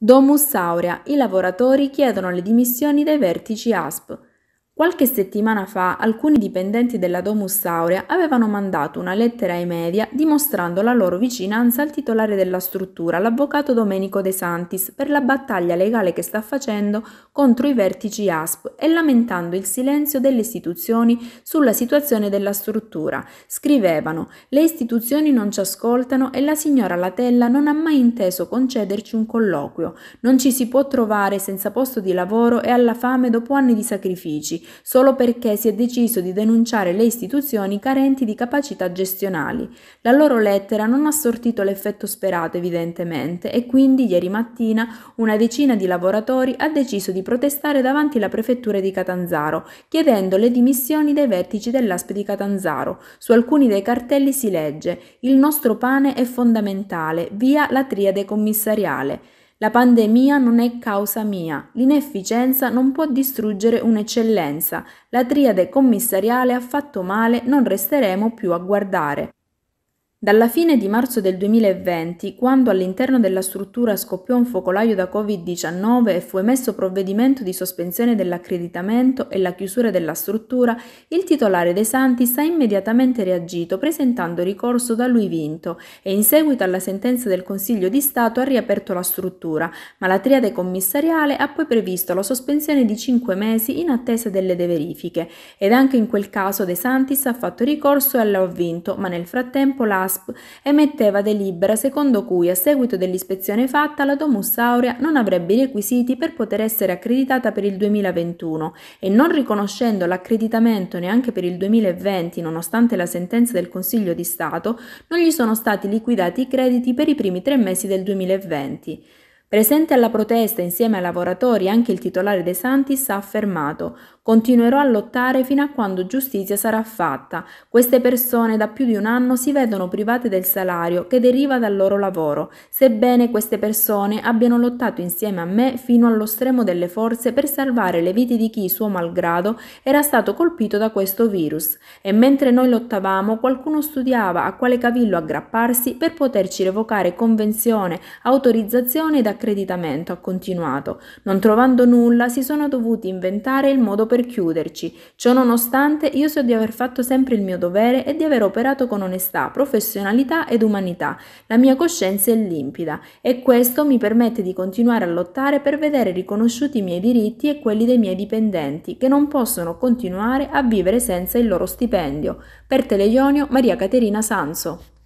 Domus Aurea, i lavoratori chiedono le dimissioni dai vertici ASP. Qualche settimana fa alcuni dipendenti della Domus Aurea avevano mandato una lettera ai media dimostrando la loro vicinanza al titolare della struttura, l'avvocato Domenico De Santis, per la battaglia legale che sta facendo contro i vertici ASP e lamentando il silenzio delle istituzioni sulla situazione della struttura. Scrivevano: Le istituzioni non ci ascoltano e la signora Latella non ha mai inteso concederci un colloquio. Non ci si può trovare senza posto di lavoro e alla fame dopo anni di sacrifici solo perché si è deciso di denunciare le istituzioni carenti di capacità gestionali. La loro lettera non ha sortito l'effetto sperato evidentemente e quindi ieri mattina una decina di lavoratori ha deciso di protestare davanti alla prefettura di Catanzaro, chiedendo le dimissioni dei vertici dell'ASP di Catanzaro. Su alcuni dei cartelli si legge: Il nostro pane è fondamentale, via la triade commissariale. La pandemia non è causa mia, l'inefficienza non può distruggere un'eccellenza, la triade commissariale ha fatto male, non resteremo più a guardare. Dalla fine di marzo del 2020, quando all'interno della struttura scoppiò un focolaio da Covid-19 e fu emesso provvedimento di sospensione dell'accreditamento e la chiusura della struttura, il titolare De Santis ha immediatamente reagito presentando ricorso da lui vinto e in seguito alla sentenza del Consiglio di Stato ha riaperto la struttura, ma la triade commissariale ha poi previsto la sospensione di 5 mesi in attesa delle deverifiche ed anche in quel caso De Santis ha fatto ricorso e l'ha vinto, ma nel frattempo la ASP emetteva delibera secondo cui a seguito dell'ispezione fatta la Domus Aurea non avrebbe i requisiti per poter essere accreditata per il 2021 e non riconoscendo l'accreditamento neanche per il 2020 nonostante la sentenza del Consiglio di Stato, non gli sono stati liquidati i crediti per i primi tre mesi del 2020. Presente alla protesta insieme ai lavoratori anche il titolare De Santis ha affermato Continuerò a lottare fino a quando giustizia sarà fatta. Queste persone da più di un anno si vedono private del salario che deriva dal loro lavoro, sebbene queste persone abbiano lottato insieme a me fino allo stremo delle forze per salvare le vite di chi, suo malgrado, era stato colpito da questo virus. E mentre noi lottavamo, qualcuno studiava a quale cavillo aggrapparsi per poterci revocare convenzione, autorizzazione ed accreditamento, ha continuato. Non trovando nulla, si sono dovuti inventare il modo per chiuderci. Ciò nonostante, io so di aver fatto sempre il mio dovere e di aver operato con onestà, professionalità ed umanità. La mia coscienza è limpida e questo mi permette di continuare a lottare per vedere riconosciuti i miei diritti e quelli dei miei dipendenti, che non possono continuare a vivere senza il loro stipendio. Per Teleionio, Maria Caterina Sanso.